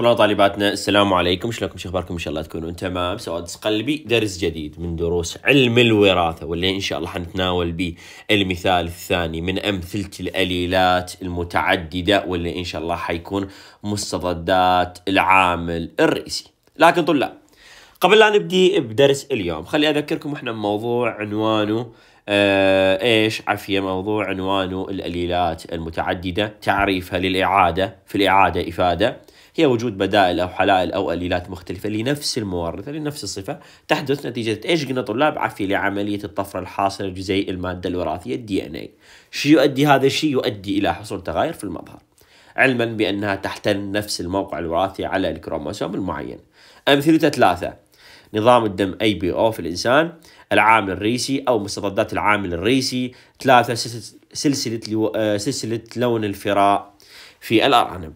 طلاب طالباتنا السلام عليكم شلونكم شو اخباركم ان شاء الله تكونون تمام سوادس قلبي درس جديد من دروس علم الوراثه واللي ان شاء الله حنتناول به المثال الثاني من امثله الاليلات المتعدده واللي ان شاء الله حيكون مستضدات العامل الرئيسي لكن طلاب قبل لا نبدي بدرس اليوم خلي اذكركم احنا بموضوع عنوانه آه ايش عفيه موضوع عنوانه الاليلات المتعدده تعريفها للاعاده في الاعاده افاده هي وجود بدائل أو حلائل أو اليلات مختلفة لنفس المورثة لنفس الصفة تحدث نتيجة إيش قلنا طلاب عفي لعملية الطفرة الحاصلة لجزيء المادة الوراثية الدي إن إي شو يؤدي هذا الشيء يؤدي إلى حصول تغاير في المظهر علما بأنها تحتل نفس الموقع الوراثي على الكروموسوم المعين أمثلة ثلاثة نظام الدم اي بي او في الانسان العامل الرئيسي او مستضدات العامل الرئيسي ثلاثه سلسله آه، سلسله لون الفراء في الارانب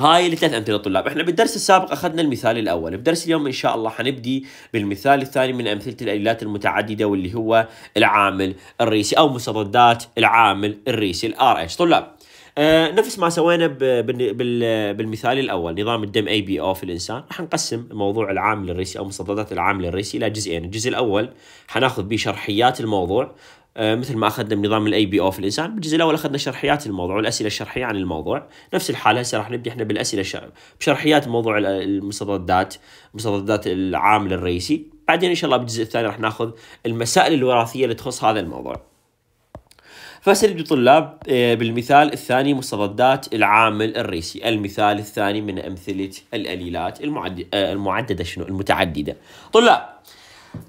هاي الثلاث امثله طلاب احنا بالدرس السابق اخذنا المثال الاول بدرس اليوم ان شاء الله حنبدي بالمثال الثاني من امثله الاليات المتعدده واللي هو العامل الرئيسي او مستضدات العامل الرئيسي الار اتش طلاب آه نفس ما سوينا بالمثال الاول نظام الدم اي بي او في الانسان راح نقسم موضوع العامل الرئيسي او مستضدات العامل الرئيسي الى جزئين الجزء الاول حناخذ به شرحيات الموضوع آه، مثل ما اخذنا بنظام الاي بي او في الانسان بالجزء الاول اخذنا شرحيات الموضوع والاسئله الشرحيه عن الموضوع نفس الحاله هسه راح نبدا احنا بالاسئله الشرح... بشرحيات موضوع المستضدات المستضدات العامل الرئيسي بعدين ان شاء الله بالجزء الثاني راح ناخذ المسائل الوراثيه اللي تخص هذا الموضوع فسنجد طلاب آه، بالمثال الثاني مستضدات العامل الرئيسي المثال الثاني من امثله الاليلات آه، المعدده شنو المتعدده طلاب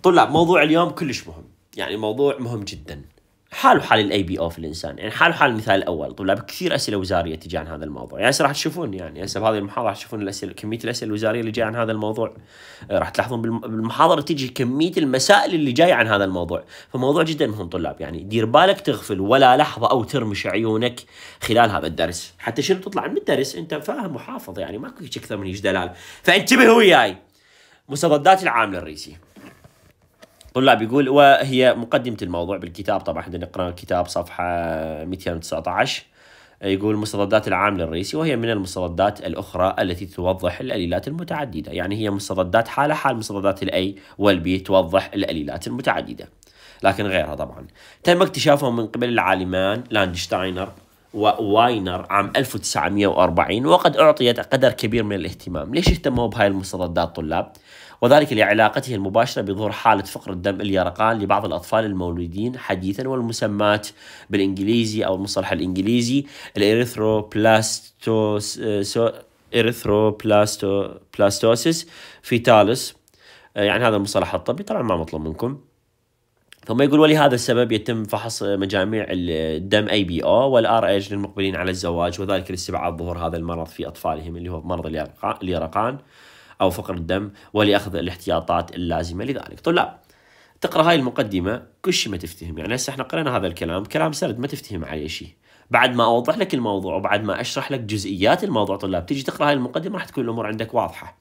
طلاب موضوع اليوم كلش مهم يعني موضوع مهم جدا حاله حال الاي بي او في الانسان يعني حاله حال المثال الاول طلاب كثير اسئله وزاريه تجي عن هذا الموضوع يعني راح تشوفون يعني هسه بهذه المحاضره راح تشوفون الاسئله كميه الاسئله الوزاريه اللي جايه عن هذا الموضوع آه، راح تلاحظون بالمحاضره تجي كميه المسائل اللي جايه عن هذا الموضوع فموضوع جدا مهم طلاب يعني دير بالك تغفل ولا لحظه او ترمش عيونك خلال هذا الدرس حتى شنو تطلع من الدرس انت فاهم وحافظ يعني ماكو هيك اكثر من هيك دلال فانتبهوا وياي مستضدات العامل الرئيسي طلع بيقول وهي مقدمة الموضوع بالكتاب طبعا احنا نقرأ الكتاب صفحة 219 يقول مستردات العامل الرئيسي وهي من المستردات الأخرى التي توضح الأليلات المتعددة يعني هي مستردات حالة حال مستردات الأي والبي توضح الأليلات المتعددة لكن غيرها طبعا تم اكتشافها من قبل العالمان لاندشتاينر وواينر عام 1940 وقد أعطيت قدر كبير من الاهتمام ليش اهتموا بهاي المستردات طلاب؟ وذلك لعلاقته المباشرة بظهور حالة فقر الدم اليرقان لبعض الأطفال المولودين حديثا والمسمات بالإنجليزي أو المصطلح الإنجليزي الإريثروبلاستوس إريثروبلاستوسيس فيتالس آه، يعني هذا المصطلح الطبي طبعا ما مطلوب منكم ثم يقول ولهذا السبب يتم فحص مجاميع الدم اي بي او والار ايج للمقبلين على الزواج وذلك لاستبعاد ظهور هذا المرض في اطفالهم اللي هو مرض اليرقان أو فقر الدم ولأخذ الاحتياطات اللازمة لذلك طلاب تقرا هاي المقدمه كل شيء ما تفتهم يعني هسه احنا قرينا هذا الكلام كلام سرد ما تفتهم عليه شيء بعد ما اوضح لك الموضوع وبعد ما اشرح لك جزئيات الموضوع طلاب تيجي تقرا هاي المقدمه راح تكون الامور عندك واضحه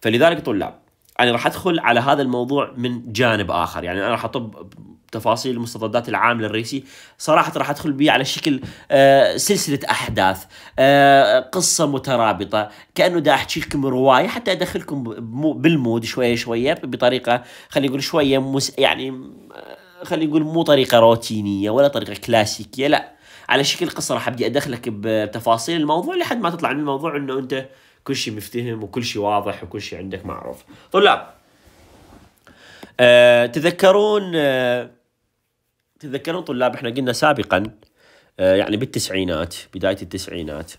فلذلك طلاب يعني راح ادخل على هذا الموضوع من جانب اخر يعني انا راح اطب تفاصيل المستطردات العام للرئيسي صراحه راح ادخل بيه على شكل آه، سلسله احداث آه، قصه مترابطه كانه دا احكي لكم روايه حتى ادخلكم بالمود شويه شويه بطريقه خلينا نقول شويه مس يعني آه، خلينا نقول مو طريقه روتينيه ولا طريقه كلاسيكيه لا على شكل قصه راح ابدي ادخلك بتفاصيل الموضوع لحد ما تطلع من الموضوع انه انت كل شيء مفتهم وكل شيء واضح وكل شيء عندك معروف طلاب أه تذكرون أه تذكرون طلاب احنا قلنا سابقا أه يعني بالتسعينات بداية التسعينات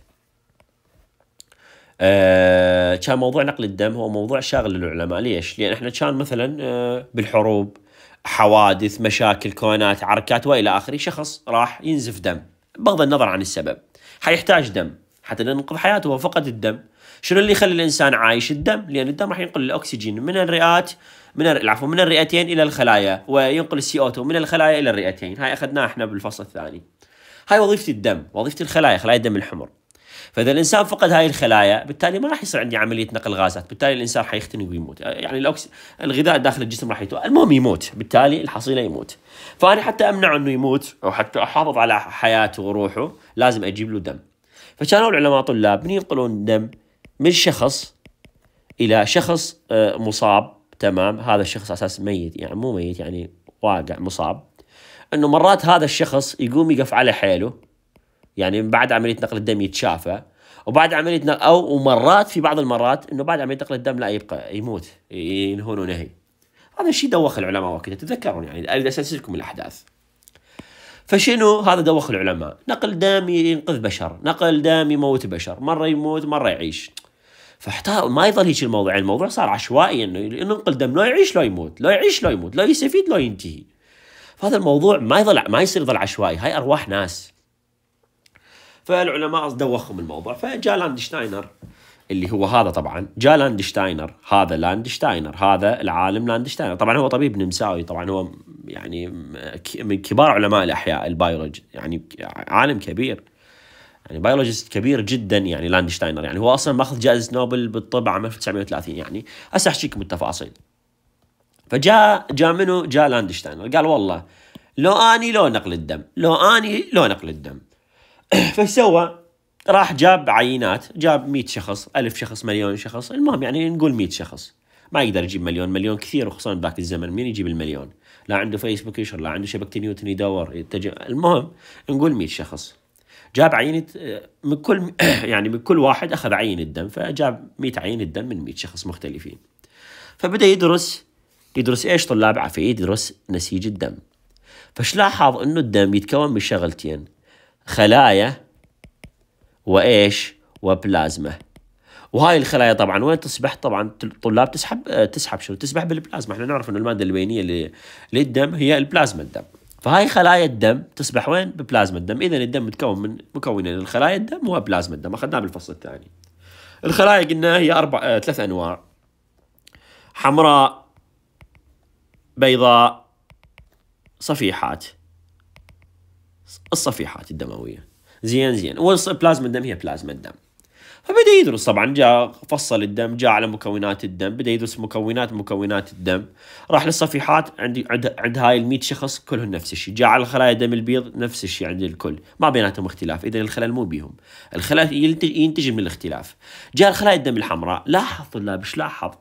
أه كان موضوع نقل الدم هو موضوع شاغل للعلماء ليش؟ لأن احنا كان مثلا أه بالحروب حوادث مشاكل كونات عركات والى اخره شخص راح ينزف دم بغض النظر عن السبب حيحتاج دم حتى ننقذ حياته هو فقد الدم شنو اللي يخلي الانسان عايش الدم لان الدم راح ينقل الاكسجين من الرئات من العفو من الرئتين الى الخلايا وينقل السي او من الخلايا الى الرئتين هاي اخذناها احنا بالفصل الثاني هاي وظيفه الدم وظيفه الخلايا خلايا الدم الحمر فاذا الانسان فقد هاي الخلايا بالتالي ما راح يصير عندي عمليه نقل غازات بالتالي الانسان حيختنق ويموت يعني الأكس... الغذاء داخل الجسم راح يتوقع المهم يموت بالتالي الحصيله يموت فانا حتى امنع انه يموت او حتى احافظ على حياته وروحه لازم اجيب له دم فكانوا العلماء طلاب من ينقلون دم من شخص الى شخص آه، مصاب تمام هذا الشخص على اساس ميت يعني مو ميت يعني واقع مصاب انه مرات هذا الشخص يقوم يقف على حيله يعني من بعد عمليه نقل الدم يتشافى وبعد عمليه نقل او ومرات في بعض المرات انه بعد عمليه نقل الدم لا يبقى يموت ينهون نهي هذا الشيء دوخ العلماء وقتها تتذكرون يعني اريد اسلسلكم الاحداث فشنو هذا دوخ العلماء نقل دم ينقذ بشر نقل دم يموت بشر مره يموت مره يعيش فحتى ما يظل هيك الموضوع يعني الموضوع صار عشوائي انه ننقل دم لو يعيش لو يموت لو يعيش لو يموت لو يستفيد لو ينتهي فهذا الموضوع ما يظل ما يصير يظل عشوائي هاي ارواح ناس فالعلماء دوخهم الموضوع فجاء لاندشتاينر اللي هو هذا طبعا جاء لاندشتاينر هذا لاندشتاينر هذا العالم لاندشتاينر طبعا هو طبيب نمساوي طبعا هو يعني من كبار علماء الاحياء البيولوجي يعني عالم كبير يعني بيولوجيست كبير جدا يعني لاندشتاينر يعني هو اصلا ماخذ جائزه نوبل بالطب عام 1930 يعني هسه احكيكم التفاصيل فجاء جاء منو جاء لاندشتاينر قال والله لو اني لو نقل الدم لو اني لو نقل الدم فسوى راح جاب عينات جاب 100 شخص ألف شخص مليون شخص المهم يعني نقول 100 شخص ما يقدر يجيب مليون مليون كثير وخصوصا ذاك الزمن مين يجيب المليون لا عنده فيسبوك يشر لا عنده شبكة نيوتن يدور يتجه المهم نقول 100 شخص جاب عينه من كل يعني من كل واحد اخذ عينه دم فجاب 100 عينه دم من 100 شخص مختلفين فبدا يدرس يدرس ايش طلاب عفيد يدرس نسيج الدم فش لاحظ انه الدم يتكون من شغلتين خلايا وايش وبلازما وهاي الخلايا طبعا وين تصبح طبعا الطلاب تسحب آه، تسحب شو تسبح بالبلازما احنا نعرف انه الماده البينيه للدم هي البلازما الدم فهاي خلايا الدم تصبح وين؟ ببلازما الدم، إذا الدم متكون من مكونين الخلايا الدم وبلازما الدم، أخذناه بالفصل الثاني. الخلايا قلنا هي أربع آه، ثلاث أنواع حمراء بيضاء صفيحات الصفيحات الدموية زين زين والبلازما الدم هي بلازما الدم فبدا يدرس طبعا جاء فصل الدم جاء على مكونات الدم بدا يدرس مكونات مكونات الدم راح للصفيحات عند عند, عند هاي ال 100 شخص كلهم نفس الشيء جاء على خلايا الدم البيض نفس الشيء عند الكل ما بيناتهم اختلاف اذا الخلل مو بيهم الخلل ينتج من الاختلاف جاء خلايا الدم الحمراء لاحظ طلاب ايش لاحظ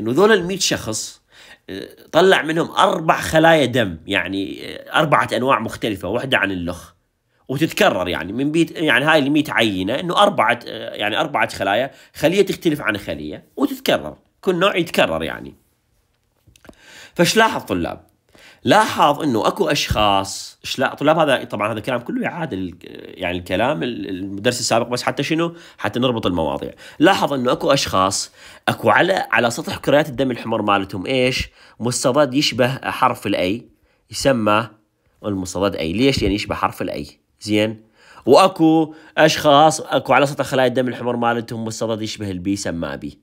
انه ذول ال 100 شخص آه، طلع منهم اربع خلايا دم يعني آه، اربعه انواع مختلفه واحده عن اللخ وتتكرر يعني من بيت يعني هاي ال 100 عينه انه اربعه يعني اربعه خلايا خليه تختلف عن خليه وتتكرر كل نوع يتكرر يعني فايش لاحظ طلاب؟ لاحظ انه اكو اشخاص ايش لا طلاب هذا طبعا هذا الكلام كله يعادل يعني الكلام المدرس السابق بس حتى شنو؟ حتى نربط المواضيع. لاحظ انه اكو اشخاص اكو على على سطح كريات الدم الحمر مالتهم ايش؟ مستضاد يشبه حرف الاي يسمى المستضاد اي، ليش؟ يعني يشبه حرف الاي. زين واكو اشخاص اكو على سطح خلايا الدم الحمر مالتهم مستطرد يشبه البي سماه بي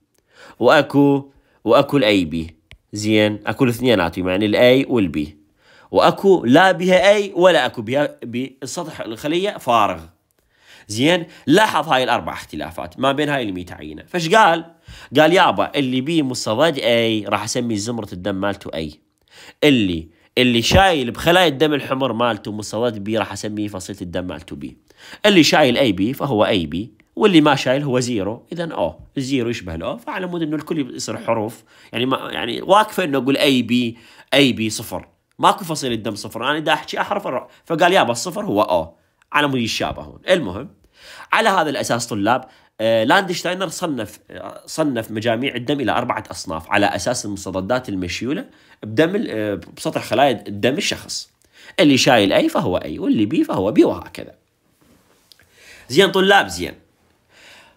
واكو واكو الاي بي زين اكو الاثنيناتهم يعني الاي والبي واكو لا بها اي ولا اكو بها السطح الخليه فارغ زين لاحظ هاي الاربع اختلافات ما بين هاي ال عينه فش قال قال يابا اللي بي مستضاد اي راح اسمي زمره الدم مالته اي اللي اللي شايل بخلايا الدم الحمر مالته مستويات بي راح اسميه فصيله الدم مالته بي اللي شايل اي بي فهو اي بي واللي ما شايل هو زيرو اذا او الزيرو يشبه الاو فعلى مود انه الكل يصير حروف يعني ما يعني واقفه انه اقول اي بي اي بي صفر ماكو فصيله دم صفر انا اذا احكي احرف فقال يابا الصفر هو او على مود يتشابهون المهم على هذا الاساس طلاب آه، لاندشتاينر صنف صنف مجاميع الدم الى اربعه اصناف على اساس المستضدات المشيوله بدم آه، بسطح خلايا الدم الشخص اللي شايل اي فهو اي واللي بي فهو بي وهكذا زين طلاب زين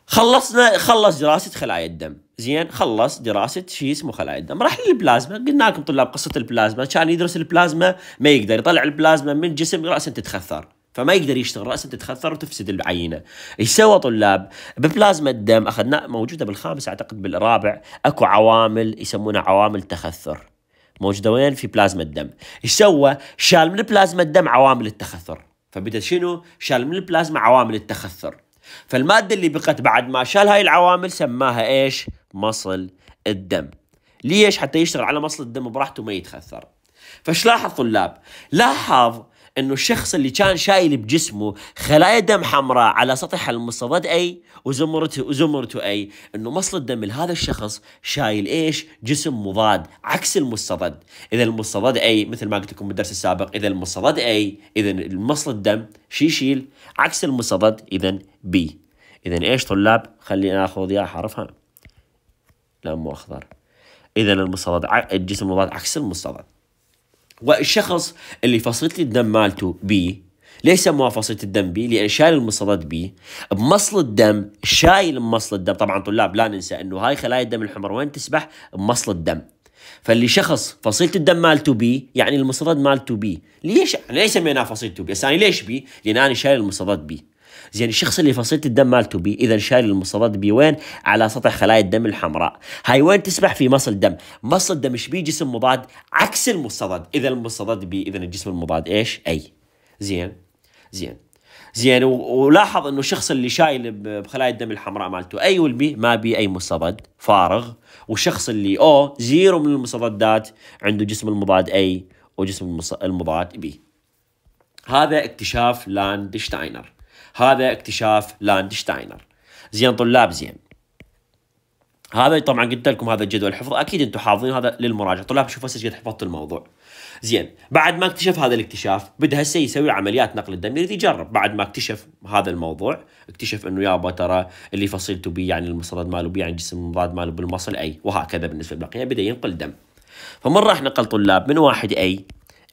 خلصنا خلص دراسه خلايا الدم زين خلص دراسه شيء اسمه خلايا الدم راح للبلازما قلنا لكم طلاب قصه البلازما كان يدرس البلازما ما يقدر يطلع البلازما من جسم راسا تتخثر فما يقدر يشتغل راسا تتخثر وتفسد العينه ايش سوى طلاب ببلازما الدم اخذناه موجوده بالخامس اعتقد بالرابع اكو عوامل يسمونها عوامل تخثر موجوده وين في بلازما الدم ايش سوى شال من بلازما الدم عوامل التخثر فبدا شنو شال من البلازما عوامل التخثر فالماده اللي بقت بعد ما شال هاي العوامل سماها ايش مصل الدم ليش حتى يشتغل على مصل الدم براحته ما يتخثر فش لاحظ طلاب لاحظ انه الشخص اللي كان شايل بجسمه خلايا دم حمراء على سطح المستضد اي وزمرته وزمرته اي انه مصل الدم لهذا الشخص شايل ايش جسم مضاد عكس المستضد اذا المستضد اي مثل ما قلت لكم بالدرس السابق اذا المستضد اي اذا مصل الدم شي يشيل عكس المستضد اذا بي اذا ايش طلاب خلينا ناخذ يا حرفها لا مو اخضر اذا المستضد الجسم المضاد عكس المستضد والشخص اللي فصلت لي الدم مالته بي ليش سموها فصلة الدم بي؟ لأن شايل المصلات بي بمصل الدم شايل مصل الدم طبعا طلاب لا ننسى أنه هاي خلايا الدم الحمر وين تسبح؟ بمصل الدم فاللي شخص فصيله الدم مالته بي يعني المصادات مالته بي ليش ليش سميناها فصيله بي؟ يعني ليش بي؟ لان انا شايل المصادات بي زين الشخص اللي فصيله الدم مالته بي اذا شايل المستطرد بي وين على سطح خلايا الدم الحمراء هاي وين تسبح في مصل دم مصل دم ايش بيه جسم مضاد عكس المستطرد اذا المستطرد بي اذا الجسم المضاد ايش اي زين زين زين ولاحظ انه الشخص اللي شايل بخلايا الدم الحمراء مالته اي والبي ما بي اي مستضد فارغ والشخص اللي او زيرو من المستضدات عنده جسم المضاد اي وجسم المضاد بي هذا اكتشاف لاندشتاينر هذا اكتشاف لاند شتاينر زين طلاب زين هذا طبعا قلت لكم هذا جدول حفظ اكيد انتم حافظين هذا للمراجعه طلاب شوفوا هسه قد حفظتوا الموضوع زين بعد ما اكتشف هذا الاكتشاف بده هسه يسوي عمليات نقل الدم يريد يجرب بعد ما اكتشف هذا الموضوع اكتشف انه يابا ترى اللي فصيلته بي يعني المصداد ماله بي يعني جسم المضاد ماله بالمصل اي وهكذا بالنسبه للبقيه بدا ينقل دم فمن راح نقل طلاب من واحد اي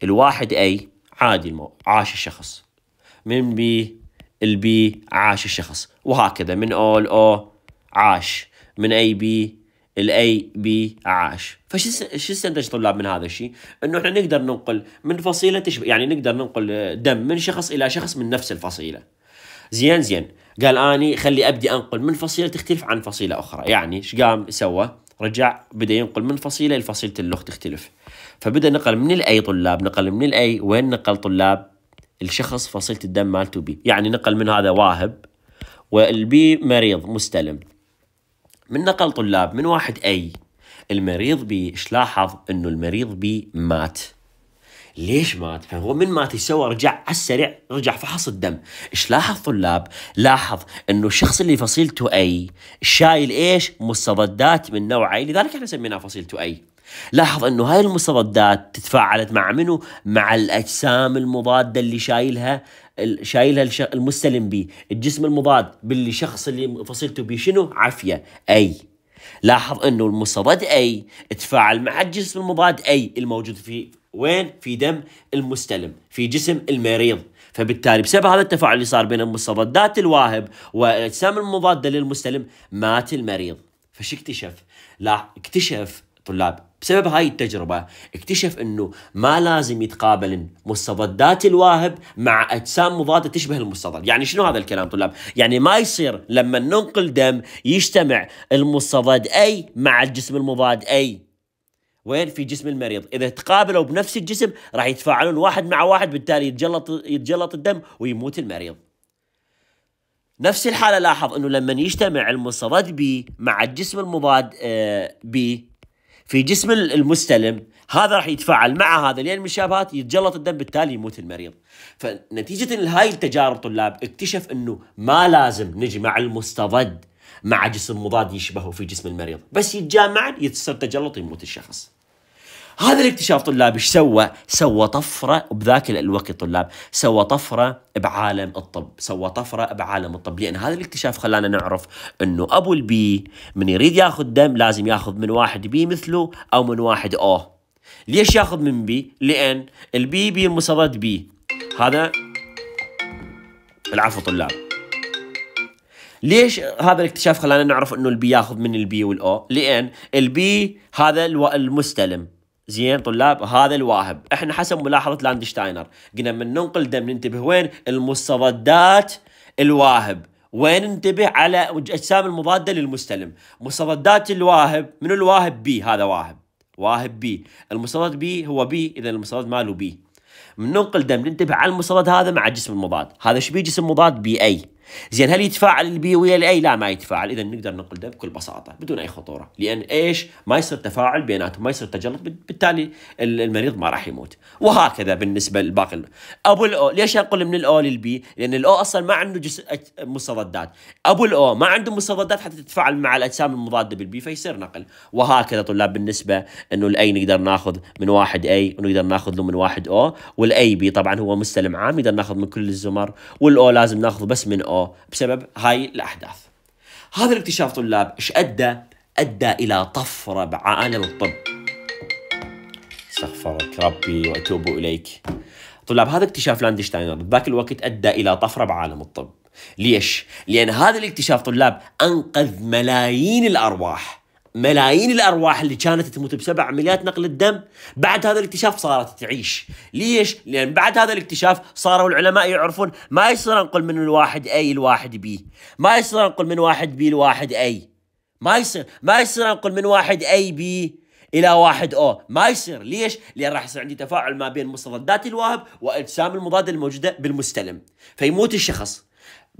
الواحد اي عادي المو... عاش الشخص من بي البي عاش الشخص وهكذا من او الاو عاش من اي بي الاي بي عاش فش شو استنتج طلاب من هذا الشيء انه احنا نقدر ننقل من فصيله تشبه يعني نقدر ننقل دم من شخص الى شخص من نفس الفصيله زين زين قال اني خلي ابدي انقل من فصيله تختلف عن فصيله اخرى يعني ايش قام سوى رجع بدا ينقل من فصيله لفصيله الاخت تختلف فبدا نقل من الاي طلاب نقل من الاي وين نقل طلاب الشخص فصيلة الدم مالته بي يعني نقل من هذا واهب والبي مريض مستلم من نقل طلاب من واحد أي المريض بي ايش لاحظ انه المريض بي مات ليش مات؟ فهو من مات سوى رجع على السريع رجع فحص الدم، ايش لاحظ طلاب؟ لاحظ انه الشخص اللي فصيلته اي شايل ايش؟ مستضدات من نوع اي، لذلك احنا سميناها فصيلته اي. لاحظ انه هاي المستضدات تتفاعلت مع منو؟ مع الاجسام المضاده اللي شايلها شايلها المستلم به، الجسم المضاد باللي شخص اللي فصيلته به شنو؟ عافيه اي لاحظ انه المستضد اي تفاعل مع الجسم المضاد اي الموجود في وين؟ في دم المستلم، في جسم المريض، فبالتالي بسبب هذا التفاعل اللي صار بين المستضدات الواهب والاجسام المضاده للمستلم مات المريض، فش اكتشف؟ لا اكتشف الطلاب بسبب هاي التجربة اكتشف انه ما لازم يتقابل مستضدات الواهب مع اجسام مضادة تشبه المستضد يعني شنو هذا الكلام طلاب يعني ما يصير لما ننقل دم يجتمع المستضد اي مع الجسم المضاد اي وين في جسم المريض اذا تقابلوا بنفس الجسم راح يتفاعلون واحد مع واحد بالتالي يتجلط يتجلط الدم ويموت المريض نفس الحالة لاحظ انه لما يجتمع المستضد بي مع الجسم المضاد بي آه، في جسم المستلم هذا راح يتفاعل مع هذا لان المشابهات يتجلط الدم بالتالي يموت المريض فنتيجه لهاي التجارب طلاب اكتشف انه ما لازم نجمع المستضد مع جسم مضاد يشبهه في جسم المريض بس يتجمع يتصير تجلط يموت الشخص هذا الاكتشاف طلاب ايش سوى؟ سوى طفره بذاك الوقت طلاب، سوى طفره بعالم الطب، سوى طفره بعالم الطب، لان هذا الاكتشاف خلانا نعرف انه ابو البي من يريد ياخذ دم لازم ياخذ من واحد بي مثله او من واحد او. ليش ياخذ من بي؟ لان البي بي مصادات بي. هذا العفو طلاب. ليش هذا الاكتشاف خلانا نعرف انه البي ياخذ من البي والاو؟ لان البي هذا المستلم زين طلاب هذا الواهب احنا حسب ملاحظه لاندشتاينر قلنا من ننقل دم ننتبه وين المستضدات الواهب وين ننتبه على اجسام المضاده للمستلم مستضدات الواهب من الواهب بي هذا واهب واهب بي المستضد بي هو بي اذا المستضد ماله بي من ننقل دم ننتبه على المستضد هذا مع الجسم المضاد هذا شبيه جسم مضاد بي اي زين هل يتفاعل البي ويا الاي؟ لا ما يتفاعل، اذا نقدر نقول ده بكل بساطه بدون اي خطوره، لان ايش؟ ما يصير تفاعل بيناتهم، ما يصير تجلط، بالتالي المريض ما راح يموت، وهكذا بالنسبه لباقي ابو الاو، ليش اقول من الاو للبي؟ لان الاو اصلا ما عنده جس... مستضدات، ابو الاو ما عنده مستضدات حتى تتفاعل مع الاجسام المضاده بالبي فيصير نقل، وهكذا طلاب بالنسبه انه الاي نقدر ناخذ من واحد اي ونقدر ناخذ له من واحد او، والاي بي طبعا هو مستلم عام نقدر ناخذ من كل الزمر، والاو لازم ناخذ بس من او بسبب هاي الأحداث هذا الاكتشاف طلاب إيش أدى؟ أدى إلى طفرة بعالم الطب استغفرك ربي وأتوب إليك طلاب هذا اكتشاف لاندشتاينر بذاك الوقت أدى إلى طفرة بعالم الطب ليش؟ لأن هذا الاكتشاف طلاب أنقذ ملايين الأرواح ملايين الارواح اللي كانت تموت بسبع عمليات نقل الدم بعد هذا الاكتشاف صارت تعيش ليش لان بعد هذا الاكتشاف صاروا العلماء يعرفون ما يصير انقل من الواحد اي لواحد بي ما يصير انقل من واحد بي لواحد اي ما يصير ما يصير انقل من واحد اي بي الى واحد او ما يصير ليش لان راح يصير عندي تفاعل ما بين مستردات الواهب واجسام المضاد الموجوده بالمستلم فيموت الشخص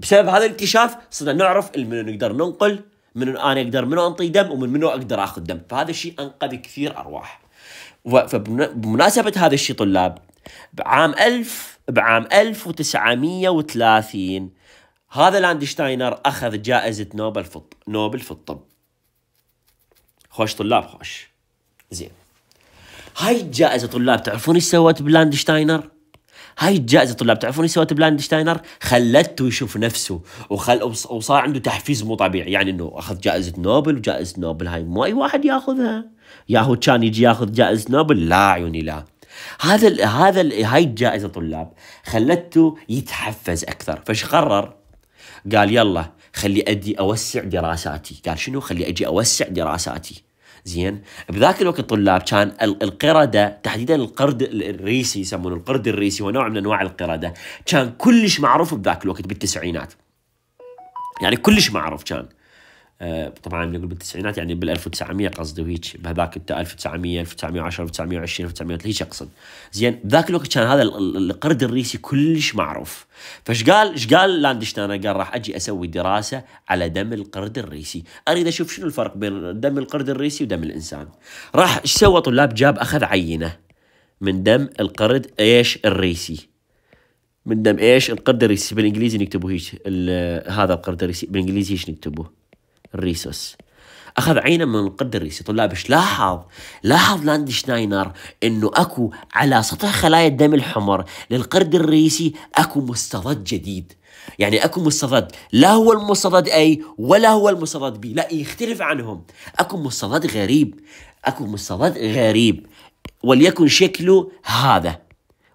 بسبب هذا الاكتشاف صرنا نعرف من نقدر ننقل من انا اقدر منو انطي دم ومن منو اقدر اخذ دم فهذا الشيء انقذ كثير ارواح فبمناسبه هذا الشيء طلاب بعام 1000 بعام 1930 هذا لاندشتاينر اخذ جائزه نوبل في نوبل في الطب خوش طلاب خوش زين هاي الجائزه طلاب تعرفون ايش سوت بلاندشتاينر هاي الجائزه طلاب تعرفون ايش سوت بلاندشتاينر؟ خلته يشوف نفسه وخل وصار عنده تحفيز مو طبيعي يعني انه اخذ جائزه نوبل وجائزه نوبل هاي مو اي واحد ياخذها ياهو كان يجي ياخذ جائزه نوبل لا عيوني لا هذا ال هذا ال هاي الجائزه طلاب خلته يتحفز اكثر فش قرر؟ قال يلا خلي ادي اوسع دراساتي قال شنو خلي اجي اوسع دراساتي زين بذاك الوقت الطلاب كان القرده تحديدا القرد الريسي يسمونه القرد الريسي ونوع من انواع القرده كان كلش معروف بذاك الوقت بالتسعينات يعني كلش معروف كان آه، طبعا نقول بالتسعينات يعني بال 1900 قصدي وهيك بهذاك انت 1900 1910 1920 1900 هيك اقصد زين بذاك الوقت كان هذا القرد الريسي كلش معروف فايش قال ايش قال لاندشتاين قال راح اجي اسوي دراسه على دم القرد الريسي اريد اشوف شنو الفرق بين دم القرد الريسي ودم الانسان راح ايش سوى طلاب جاب اخذ عينه من دم القرد ايش الريسي من دم ايش القرد الريسي بالانجليزي نكتبه هيك هذا القرد الريسي بالانجليزي ايش نكتبه الريسوس اخذ عينه من قد الريسي ايش لاحظ لاحظ لاند شناينر انه اكو على سطح خلايا الدم الحمر للقرد الريسي اكو مستضد جديد يعني اكو مستضد لا هو المستضد اي ولا هو المستضد بي لا يختلف عنهم اكو مستضد غريب اكو مستضد غريب وليكن شكله هذا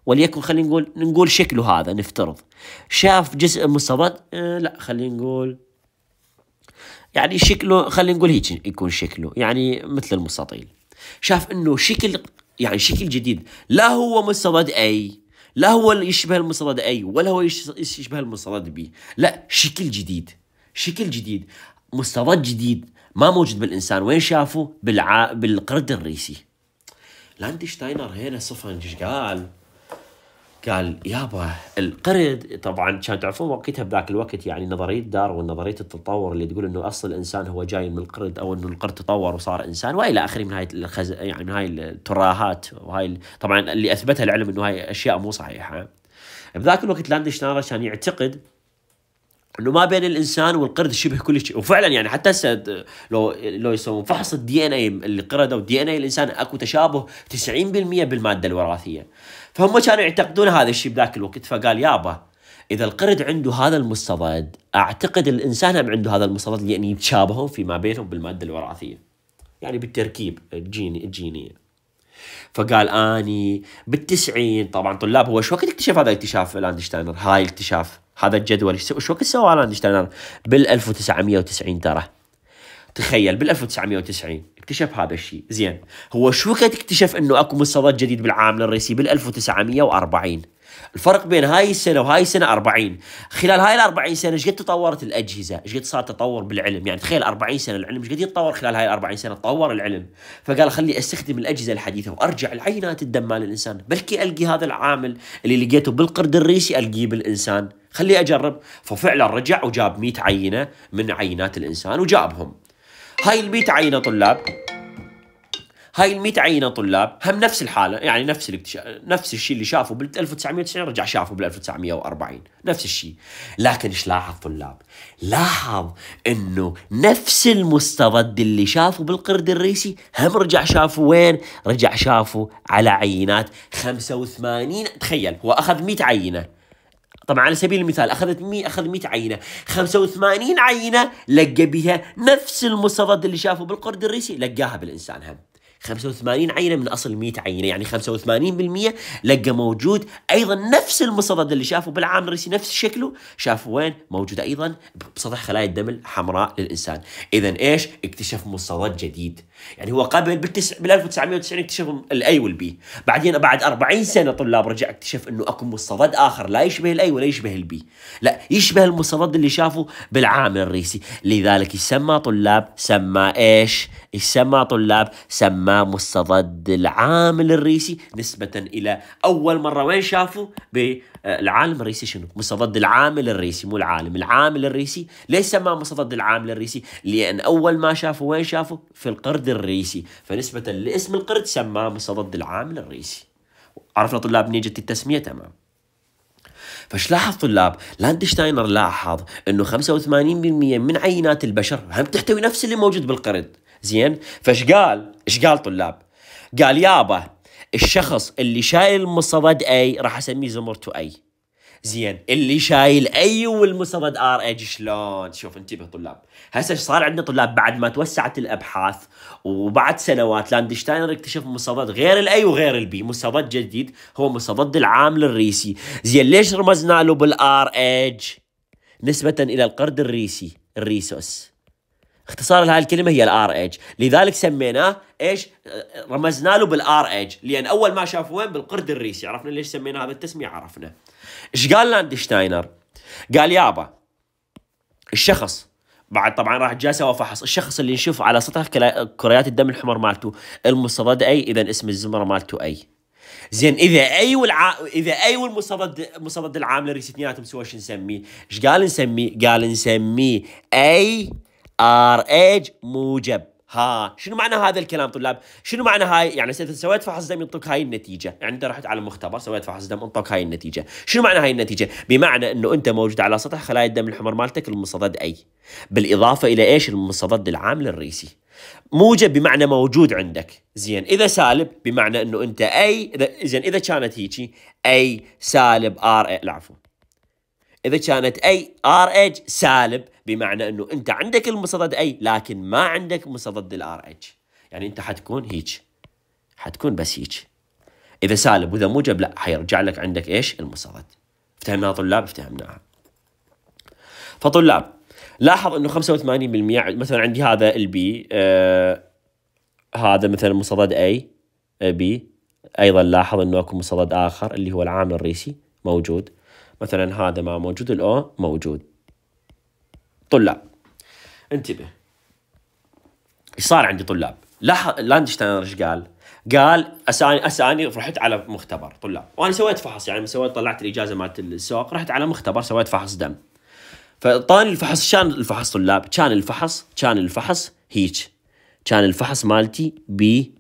وليكن خلينا نقول نقول شكله هذا نفترض شاف جزء مستضد أه لا خلينا نقول يعني شكله خلينا نقول هيك يكون شكله يعني مثل المستطيل شاف انه شكل يعني شكل جديد لا هو مستطرد اي لا هو يشبه المستطرد اي ولا هو يشبه المستطرد بي لا شكل جديد شكل جديد مستطرد جديد ما موجود بالانسان وين شافه بالع... بالقرد الريسي لاندشتاينر هنا صفن ايش قال قال يابا القرد طبعا كان تعرفون وقتها بذاك الوقت يعني نظريه دار نظريه التطور اللي تقول انه اصل الانسان هو جاي من القرد او انه القرد تطور وصار انسان والى اخره من هاي الخز... يعني من هاي التراهات وهاي طبعا اللي اثبتها العلم انه هاي اشياء مو صحيحه بذاك الوقت نارا كان يعتقد انه ما بين الانسان والقرد شبه كل شيء وفعلا يعني حتى هسه لو لو يسوون فحص الدي ان اي القرد او الدي ان اي الانسان اكو تشابه 90% بالماده الوراثيه فهم كانوا يعتقدون هذا الشيء بذاك الوقت فقال يابا اذا القرد عنده هذا المستضد اعتقد الانسان هم عنده هذا المستضد لان يتشابهون فيما بينهم بالماده الوراثيه يعني بالتركيب الجيني الجينيه فقال اني بالتسعين طبعا طلاب هو شو وقت اكتشف هذا الاكتشاف لاندشتاينر هاي الاكتشاف هذا الجدول شو وقت سواه لاندشتاينر بال 1990 ترى تخيل بال 1990 اكتشف هذا الشيء زين هو شو وقت اكتشف انه اكو مستوى جديد بالعامل الرئيسي بال 1940 الفرق بين هاي السنه وهاي السنه 40 خلال هاي ال 40 سنه ايش قد تطورت الاجهزه ايش قد صار تطور بالعلم يعني تخيل 40 سنه العلم ايش قد يتطور خلال هاي ال 40 سنه تطور العلم فقال خلي استخدم الاجهزه الحديثه وارجع العينات الدم مال الانسان بلكي القي هذا العامل اللي لقيته بالقرد الريسي القيه بالانسان خلي اجرب ففعلا رجع وجاب 100 عينه من عينات الانسان وجابهم هاي ال100 عينه طلاب هاي ال100 عينه طلاب هم نفس الحاله يعني نفس الاكتشاف نفس الشيء اللي شافه بال 1990 رجع شافه بال 1940 نفس الشيء لكن ايش لاحظ طلاب؟ لاحظ انه نفس المستضد اللي شافه بالقرد الريسي هم رجع شافه وين؟ رجع شافه على عينات 85 تخيل هو اخذ 100 عينه طبعا على سبيل المثال اخذت 100 اخذ 100 عينه 85 عينه لقى بها نفس المستضد اللي شافه بالقرد الريسي لقاها بالانسان هم 85 عينة من أصل 100 عينة يعني 85% لقى موجود أيضا نفس المصدد اللي شافه بالعام الرئيسي نفس شكله شافه وين موجود أيضا بسطح خلايا الدم الحمراء للإنسان إذا إيش اكتشف مصدد جديد يعني هو قبل بالتس... بال 1990 اكتشف الاي والبي بعدين بعد 40 سنه طلاب رجع اكتشف انه اكو مصدد اخر لا يشبه الاي ولا يشبه البي لا يشبه المصدد اللي شافه بالعامل الرئيسي لذلك يسمى طلاب سمى ايش يسمى طلاب سمى مستضد العامل الرئيسي نسبة إلى أول مرة وين شافوا بالعالم آه، الرئيسي شنو مستضد العامل الرئيسي مو العالم العامل الرئيسي ليش سماه مستضد العامل الرئيسي لأن أول ما شافوا وين شافوا في القرد الرئيسي فنسبة لاسم القرد سماه مستضد العامل الرئيسي عرفنا طلاب نيجة التسمية تمام فش لاحظ طلاب لاندشتاينر لاحظ انه 85% من عينات البشر هم تحتوي نفس اللي موجود بالقرد زين فش قال ايش قال طلاب قال يابا الشخص اللي شايل مصطلح اي راح اسميه زمرته اي زين اللي شايل اي والمصدد ار اي شلون شوف انتبه طلاب هسه صار عندنا طلاب بعد ما توسعت الابحاث وبعد سنوات لاندشتاينر اكتشف مصدد غير الاي وغير البي مصدد جديد هو مصدد العامل الريسي زين ليش رمزنا له بالار ايج نسبه الى القرد الريسي الريسوس اختصار لهذه الكلمه هي الار اج لذلك سميناه ايش رمزنا له بالار اج لان اول ما شافوا وين بالقرد الريسي عرفنا ليش سميناه هذا التسميه عرفنا ايش قال لاندشتاينر قال يابا الشخص بعد طبعا راح جاسه وفحص الشخص اللي نشوف على سطح كريات الدم الحمر مالته المستضد اي اذا اسم الزمره مالته اي زين اذا اي والع... اذا اي والمستضد مستضد العامل الرئيسي اثنيناتهم سوا ايش نسميه؟ ايش قال نسميه؟ قال نسميه اي ار ايج موجب ها شنو معنى هذا الكلام طلاب شنو معنى هاي يعني اذا سويت فحص دم ينطق هاي النتيجه يعني انت رحت على المختبر سويت فحص دم انطاك هاي النتيجه شنو معنى هاي النتيجه بمعنى انه انت موجود على سطح خلايا الدم الحمر مالتك المستضد اي بالاضافه الى ايش المستضد العامل الرئيسي موجب بمعنى موجود عندك زين اذا سالب بمعنى انه انت اي زين اذا كانت هيجي اي سالب ار اي العفو إذا كانت أي ار اتش سالب بمعنى أنه أنت عندك المصدد أي لكن ما عندك مصدد الار اتش يعني أنت حتكون هيج حتكون بس هيج إذا سالب وإذا موجب لا حيرجع لك عندك إيش المصدد افتهمناها طلاب افتهمناها فطلاب لاحظ انه 85% مثلا عندي هذا البي آه هذا مثلا مصدد اي بي ايضا لاحظ انه اكو مصدد اخر اللي هو العامل الرئيسي موجود مثلا هذا ما موجود الأو موجود طلاب انتبه ايش صار عندي طلاب لاحظ لاندشتاينر ايش قال؟ قال اساني اساني رحت على مختبر طلاب وانا سويت فحص يعني سويت طلعت الاجازه مالت السوق رحت على مختبر سويت فحص دم فطاني الفحص شان الفحص طلاب كان الفحص كان الفحص هيك كان الفحص مالتي بي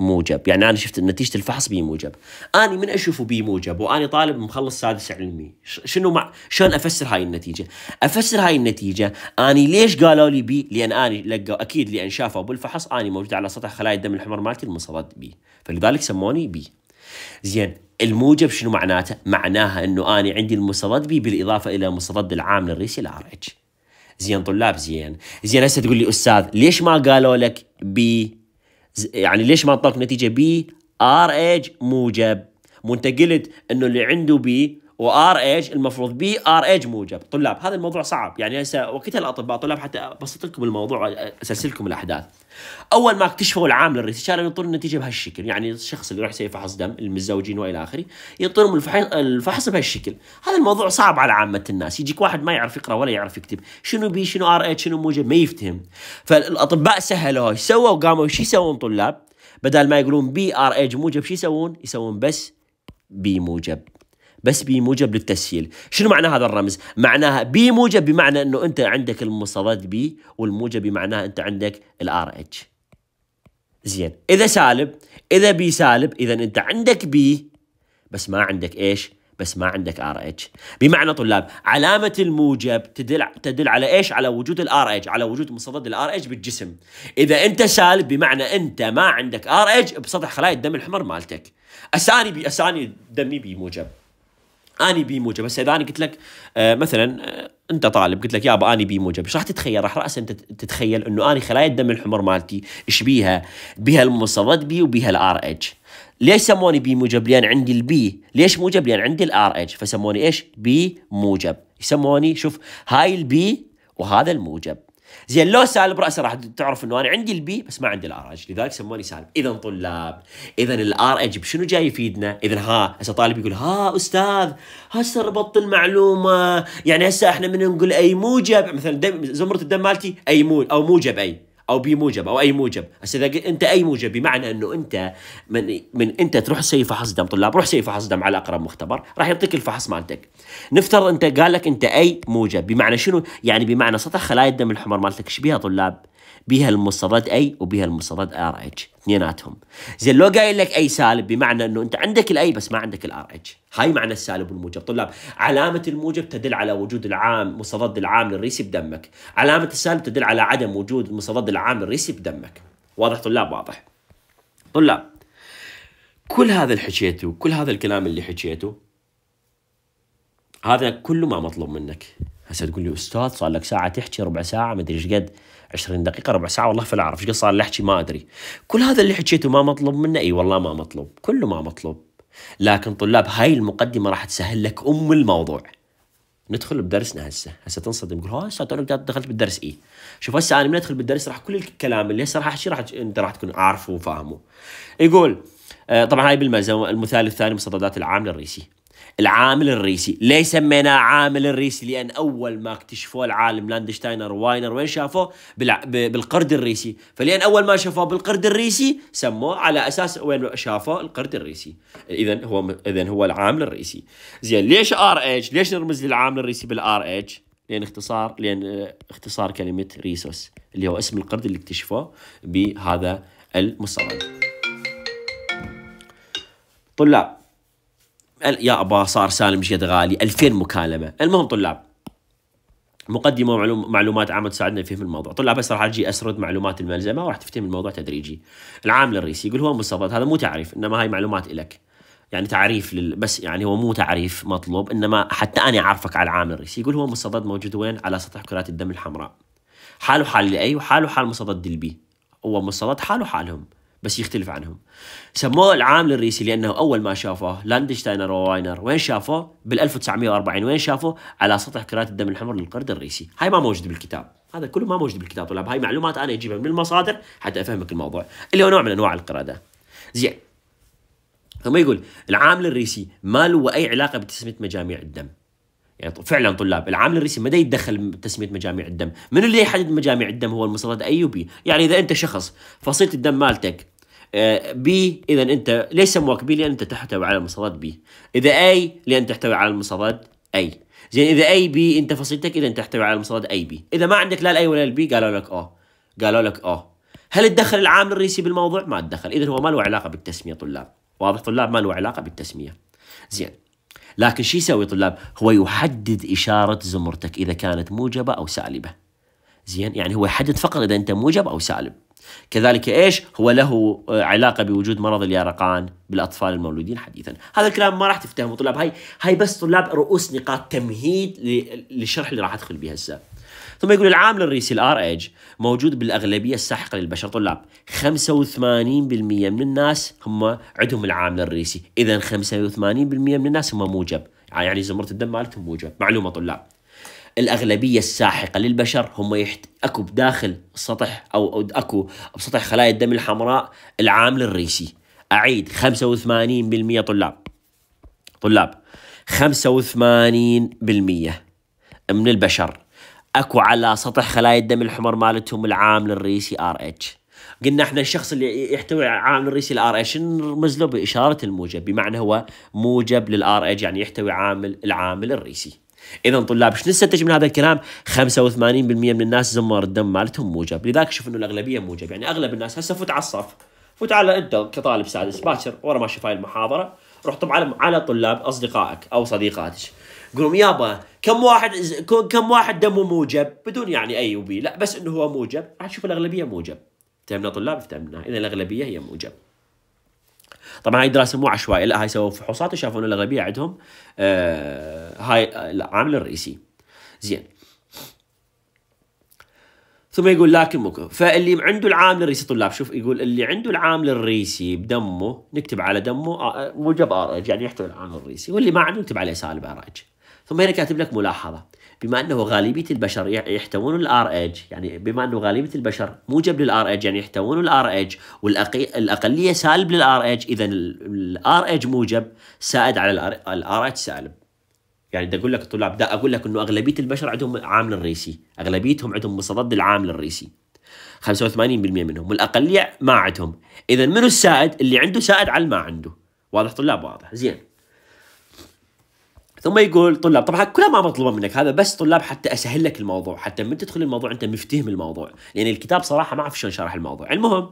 موجب يعني انا شفت نتيجه الفحص بي موجب اني من اشوفه بي موجب واني طالب مخلص سادس علمي شنو مع شلون افسر هاي النتيجه افسر هاي النتيجه اني ليش قالوا لي بي لان اني لقوا اكيد لان شافوا بالفحص اني موجود على سطح خلايا الدم الحمر مالتي المصابات بي فلذلك سموني بي زين الموجب شنو معناته معناها انه اني عندي المستضد بي بالاضافه الى مستضد العامل الرئيسي الار اتش زين طلاب زين زين هسه تقول لي استاذ ليش ما قالوا لك بي يعني ليش ما نطلق نتيجه بي ار ايج موجب مو انت قلت انه اللي عنده بي وار ايج المفروض بي ار ايج موجب طلاب هذا الموضوع صعب يعني هسه وقتها الاطباء طلاب حتى ابسط لكم الموضوع اسلسلكم الاحداث اول ما اكتشفوا العامل الرئيسي كانوا النتيجه بهالشكل يعني الشخص اللي راح يسوي فحص دم المتزوجين والى اخره يعطونهم الفحص بهالشكل هذا الموضوع صعب على عامه الناس يجيك واحد ما يعرف يقرا ولا يعرف يكتب شنو بي شنو ار اتش شنو موجب ما يفتهم فالاطباء سهلوا ايش سووا قاموا شو يسوون طلاب بدل ما يقولون بي ار اتش موجب شو يسوون يسوون بس بي موجب بس بموجب للتسهيل شنو معنى هذا الرمز معناها بموجب بمعنى انه انت عندك المستضاد بي والموجب بمعناها انت عندك الار اتش زين اذا سالب اذا بي سالب اذا انت عندك بي بس ما عندك ايش بس ما عندك ار اتش بمعنى طلاب علامه الموجب تدل تدل على ايش على وجود الار اتش على وجود مصدد الار اتش بالجسم اذا انت سالب بمعنى انت ما عندك ار اتش بسطح خلايا الدم الحمر مالتك اساني بي اساني دمي بي موجب اني بي موجب هسه اذا انا قلت لك آه، مثلا آه، انت طالب قلت لك يابا اني بي موجب ايش راح تتخيل راح راسا تتخيل انه اني خلايا الدم الحمر مالتي ايش بيها بيها المصرد بي وبيها الار اتش ليش سموني بي موجب لان عندي البي ليش موجب لان عندي الار اتش فسموني ايش بي موجب يسموني شوف هاي البي وهذا الموجب زين لو سالب راسه راح تعرف انه انا عندي البي بس ما عندي الار اج لذلك سموني سالب اذا طلاب اذا الار اج بشنو جاي يفيدنا اذا ها هسه طالب يقول ها استاذ هسه ربطت المعلومه يعني هسه احنا من نقول اي موجب مثلا زمره الدم مالتي اي مو او موجب اي او بموجب او اي موجب هسه اذا قلت انت اي موجب بمعنى انه انت من من انت تروح تسوي فحص دم طلاب روح سوي فحص دم على اقرب مختبر راح يعطيك الفحص مالتك نفترض انت قال لك انت اي موجب بمعنى شنو يعني بمعنى سطح خلايا الدم الحمر مالتك ايش بيها طلاب بيها المستضاد اي وبيها المستضاد ار اتش اثنيناتهم زين لو قايل لك اي سالب بمعنى انه انت عندك الاي بس ما عندك الار اتش هاي معنى السالب والموجب طلاب علامه الموجب تدل على وجود العام مستضد العام للريسي بدمك علامه السالب تدل على عدم وجود المستضد العام للريسي بدمك واضح طلاب واضح طلاب كل هذا اللي حكيته كل هذا الكلام اللي حكيته هذا كله ما مطلوب منك هسه تقول لي استاذ صار لك ساعه تحكي ربع ساعه ما ادري ايش قد 20 دقيقه ربع ساعه والله فلا اعرف ايش صار لي احكي ما ادري كل هذا اللي حكيته ما مطلوب منه اي والله ما مطلوب كله ما مطلوب لكن طلاب هاي المقدمه راح تسهل لك ام الموضوع ندخل بدرسنا هسه هسه تنصدم تقول هسه تقول دخلت بالدرس اي شوف هسه انا من ادخل بالدرس راح كل الكلام اللي هسه راح احكيه راح انت راح تكون عارفه وفاهمه يقول آه، طبعا هاي بالمثال المثال الثاني مستطردات العامل الرئيسي العامل الرئيسي ليش سميناه عامل الرئيسي لان اول ما اكتشفوه العالم لاندشتاينر واينر وين شافوه بالقرد الريسي فلان اول ما شافوه بالقرد الريسي سموه على اساس وين شافوه القرد الريسي اذا هو اذا هو العامل الرئيسي زين ليش ار اتش ليش نرمز للعامل الرئيسي بالار اتش لان اختصار لان اختصار كلمه ريسوس اللي هو اسم القرد اللي اكتشفوه بهذا المصطلح طلاب يا أبا صار سالم جد غالي 2000 مكالمة المهم طلاب مقدمة ومعلوم معلومات عامة تساعدنا في فهم الموضوع طلاب بس راح أجي أسرد معلومات الملزمة وراح تفتهم الموضوع تدريجي العامل الرئيسي يقول هو مستفاد هذا مو تعريف إنما هاي معلومات لك يعني تعريف لل... بس يعني هو مو تعريف مطلوب انما حتى انا اعرفك على العامل الرئيسي يقول هو مستضد موجود وين على سطح كرات الدم الحمراء حاله حال الاي وحاله حال مستضد البي هو مستضد حاله حالهم بس يختلف عنهم سموه العامل الرئيسي لأنه أول ما شافه لاندشتاينر وواينر وين شافه؟ بال 1940 وين شافه؟ على سطح كرات الدم الحمر للقرد الرئيسي هاي ما موجود بالكتاب هذا كله ما موجود بالكتاب طلاب هاي معلومات أنا أجيبها من المصادر حتى أفهمك الموضوع اللي هو نوع من أنواع القرادة زين ثم يقول العامل الرئيسي ما له أي علاقة بتسمية مجاميع الدم يعني فعلا طلاب العامل الرئيسي ما يتدخل بتسميه مجاميع الدم، من اللي يحدد مجاميع الدم هو المسرد بي يعني اذا انت شخص فصيله الدم مالتك آه، بي اذا انت ليش سموك بي؟ لان انت تحتوي على المصادات بي. اذا اي لان تحتوي على المصادات اي. زين اذا اي بي انت فصيلتك اذا تحتوي على المصادات اي بي. اذا ما عندك لا الاي ولا البي قالوا لك اه. قالوا لك اه. هل تدخل العامل الرئيسي بالموضوع؟ ما تدخل، اذا هو ما له علاقه بالتسميه طلاب. واضح طلاب ما له علاقه بالتسميه. زين. لكن شو يسوي طلاب؟ هو يحدد اشاره زمرتك اذا كانت موجبه او سالبه. زين يعني هو يحدد فقط اذا انت موجب او سالب. كذلك ايش هو له آه، علاقه بوجود مرض اليرقان بالاطفال المولودين حديثا هذا الكلام ما راح تفتهمه طلاب هاي هاي بس طلاب رؤوس نقاط تمهيد للشرح اللي راح ادخل به هسه ثم يقول العامل الرئيسي الار ايج موجود بالاغلبيه الساحقه للبشر طلاب 85% من الناس هم عندهم العامل الرئيسي اذا 85% من الناس هم موجب يعني زمره الدم مالتهم موجب معلومه طلاب الاغلبيه الساحقه للبشر هم يحت... اكو بداخل السطح او, اكو بسطح خلايا الدم الحمراء العامل الرئيسي اعيد 85% طلاب طلاب 85% من البشر اكو على سطح خلايا الدم الحمر مالتهم العامل الرئيسي ار اتش قلنا احنا الشخص اللي يحتوي على عامل رئيسي الار اتش نرمز له باشاره الموجب بمعنى هو موجب للار اتش يعني يحتوي عامل العامل الرئيسي اذا طلاب ايش نستنتج من هذا الكلام 85% من الناس زمار الدم مالتهم موجب لذلك شوف انه الاغلبيه موجب يعني اغلب الناس هسه فوت على الصف فوت على انت كطالب سادس باكر ورا ما شوف هاي المحاضره روح طب على على طلاب اصدقائك او صديقاتك قول لهم يابا كم واحد كم واحد دمه موجب بدون يعني اي وبي لا بس انه هو موجب راح تشوف الاغلبيه موجب فهمنا طلاب فهمنا، اذا الاغلبيه هي موجب طبعا هاي الدراسه مو عشوائيه لا هاي سووا فحوصات وشافوا ان الاغلبيه عندهم آه هاي العامل الرئيسي زين ثم يقول لكن ممكن فاللي عنده العامل الرئيسي طلاب شوف يقول اللي عنده العامل الرئيسي بدمه نكتب على دمه آه، آه، موجب ار يعني يحتوي العامل الرئيسي واللي ما عنده نكتب عليه سالب ار ثم هنا كاتب لك ملاحظه بما انه غالبيه البشر يحتوون الار اتش يعني بما انه غالبيه البشر موجب للار اتش يعني يحتوون الار اتش والاقليه سالب للار اتش اذا الار اتش موجب سائد على الار اتش سالب يعني بدي اقول لك الطلاب ده اقول لك انه اغلبيه البشر عندهم عامل الريسي اغلبيتهم عندهم مصدد العامل الريسي 85% منهم والاقليه ما عندهم اذا منو السائد اللي عنده سائد على اللي ما عنده واضح طلاب واضح زين ثم يقول طلاب طبعا كلها ما مطلوبه منك هذا بس طلاب حتى اسهل لك الموضوع حتى من تدخل الموضوع انت مفتهم الموضوع لان يعني الكتاب صراحه ما اعرف شلون شرح الموضوع المهم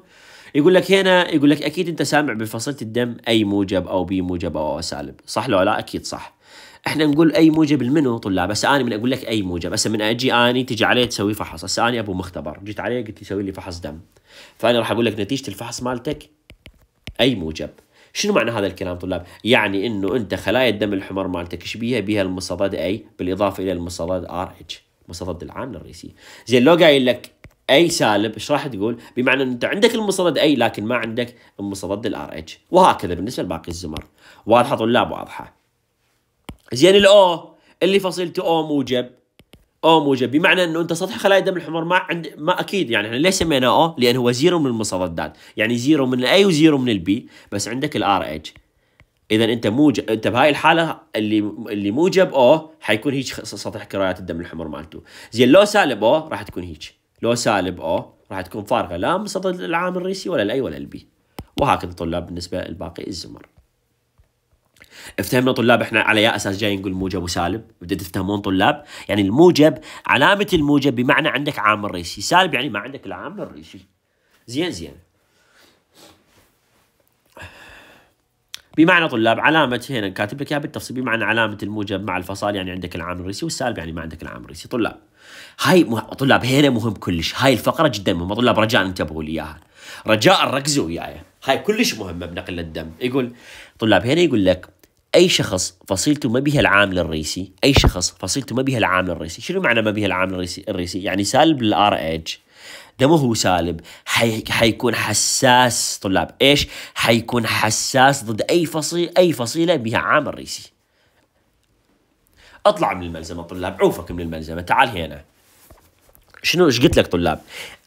يقول لك هنا يقول لك اكيد انت سامع بفصيله الدم اي موجب او بي موجب او, سالب صح لو لا اكيد صح احنا نقول اي موجب لمنو طلاب بس انا من اقول لك اي موجب بس من اجي اني تجي علي تسوي فحص بس انا ابو مختبر جيت علي قلت لي سوي لي فحص دم فانا راح اقول لك نتيجه الفحص مالتك اي موجب شنو معنى هذا الكلام طلاب يعني انه انت خلايا الدم الحمر مالتك ايش بيها بيها المصادات اي بالاضافه الى المصادات ار اتش المصادات العام الرئيسي. زين لو قايل لك اي سالب ايش راح تقول بمعنى انت عندك المصدد اي لكن ما عندك المصدد الار اتش وهكذا بالنسبه لباقي الزمر واضحه طلاب واضحه زين الاو اللي فصيلته او موجب او موجب بمعنى انه انت سطح خلايا الدم الحمر ما عند ما اكيد يعني احنا ليش سميناه او؟ لانه هو زيرو من المصادات يعني زيرو من الاي وزيرو من البي بس عندك الار اتش اذا انت موجب انت بهاي الحاله اللي اللي موجب او حيكون هيك سطح كريات الدم الحمر مالته زين لو سالب او راح تكون هيك لو سالب او راح تكون فارغه لا من العام العامل الرئيسي ولا الاي ولا البي وهكذا طلاب بالنسبه لباقي الزمر افتهمنا طلاب احنا على يا اساس جاي نقول موجب وسالب بدأت تفهمون طلاب يعني الموجب علامه الموجب بمعنى عندك عامل رئيسي سالب يعني ما عندك العامل الرئيسي زين زين بمعنى طلاب علامة هنا كاتب لك اياها بالتفصيل بمعنى علامة الموجب مع الفصال يعني عندك العامل الرئيسي والسالب يعني ما عندك العامل الرئيسي طلاب هاي مه... طلاب هنا مهم كلش هاي الفقرة جدا مهمة طلاب رجاء انتبهوا لي اياها رجاء ركزوا وياي هاي كلش مهمة بنقل الدم يقول طلاب هنا يقول لك اي شخص فصيلته ما بها العامل الرئيسي اي شخص فصيلته ما بها العامل الرئيسي شنو معنى ما بها العامل الرئيسي يعني سالب للار اتش ده ما هو سالب حي... حيكون حساس طلاب ايش حيكون حساس ضد اي فصيل اي فصيله بها عامل رئيسي اطلع من الملزمه طلاب عوفك من الملزمه تعال هنا شنو ايش قلت لك طلاب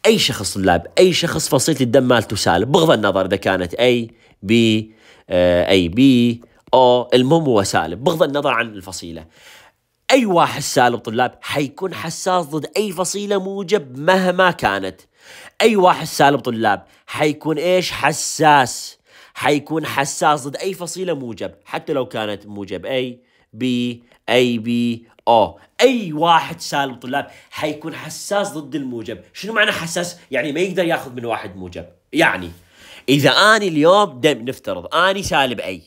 اي شخص طلاب اي شخص فصيله الدم مالته سالب بغض النظر اذا كانت اي بي اي بي او المهم هو سالب بغض النظر عن الفصيله اي واحد سالب طلاب حيكون حساس ضد اي فصيله موجب مهما كانت اي واحد سالب طلاب حيكون ايش حساس حيكون حساس ضد اي فصيله موجب حتى لو كانت موجب اي بي اي بي او اي واحد سالب طلاب حيكون حساس ضد الموجب شنو معنى حساس يعني ما يقدر ياخذ من واحد موجب يعني اذا اني اليوم نفترض اني سالب اي